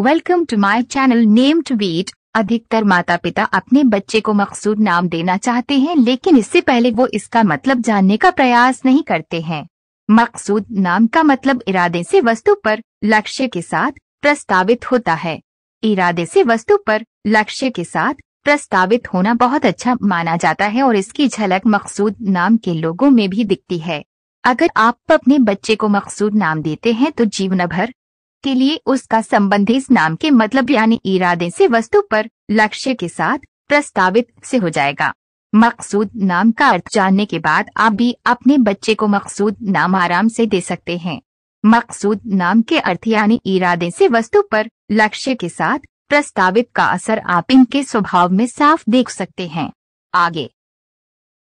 welcome to my channel name to beat अधिकतर माता पिता अपने बच्चे को मकसूद नाम देना चाहते हैं लेकिन इससे पहले वो इसका मतलब जानने का प्रयास नहीं करते हैं मकसूद नाम का मतलब इरादे से वस्तु पर लक्ष्य के साथ प्रस्तावित होता है इरादे से वस्तु पर लक्ष्य के साथ प्रस्तावित होना बहुत अच्छा माना जाता है और इसकी झलक मकसूद नाम के लोगों में भी दिखती है अगर आप अपने बच्चे को मकसूद नाम देते हैं तो जीवन भर के लिए उसका संबंध इस नाम के मतलब यानी इरादे से वस्तु पर लक्ष्य के साथ प्रस्तावित से हो जाएगा मकसूद नाम का अर्थ जानने के बाद आप भी अपने बच्चे को मकसूद नाम आराम से दे सकते हैं मकसूद नाम के अर्थ यानी इरादे से वस्तु पर लक्ष्य के साथ प्रस्तावित का असर आप इनके स्वभाव में साफ देख सकते हैं आगे